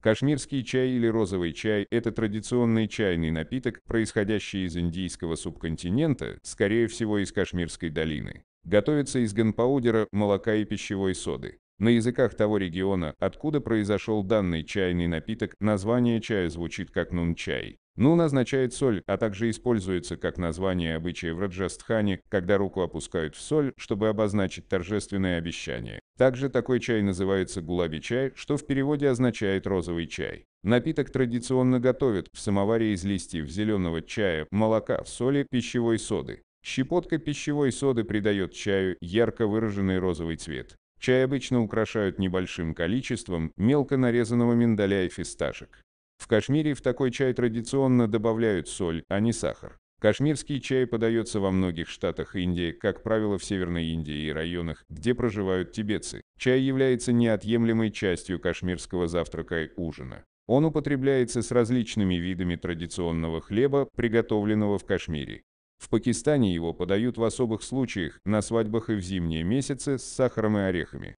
Кашмирский чай или розовый чай – это традиционный чайный напиток, происходящий из индийского субконтинента, скорее всего из Кашмирской долины. Готовится из ганпаудера, молока и пищевой соды. На языках того региона, откуда произошел данный чайный напиток, название чая звучит как нун-чай. Нун означает соль, а также используется как название обычая в Раджастхане, когда руку опускают в соль, чтобы обозначить торжественное обещание. Также такой чай называется гулаби чай, что в переводе означает розовый чай. Напиток традиционно готовят в самоваре из листьев зеленого чая, молока, соли, пищевой соды. Щепотка пищевой соды придает чаю ярко выраженный розовый цвет. Чай обычно украшают небольшим количеством мелко нарезанного миндаля и фисташек. В Кашмире в такой чай традиционно добавляют соль, а не сахар. Кашмирский чай подается во многих штатах Индии, как правило в Северной Индии и районах, где проживают тибетцы. Чай является неотъемлемой частью кашмирского завтрака и ужина. Он употребляется с различными видами традиционного хлеба, приготовленного в Кашмире. В Пакистане его подают в особых случаях, на свадьбах и в зимние месяцы с сахаром и орехами.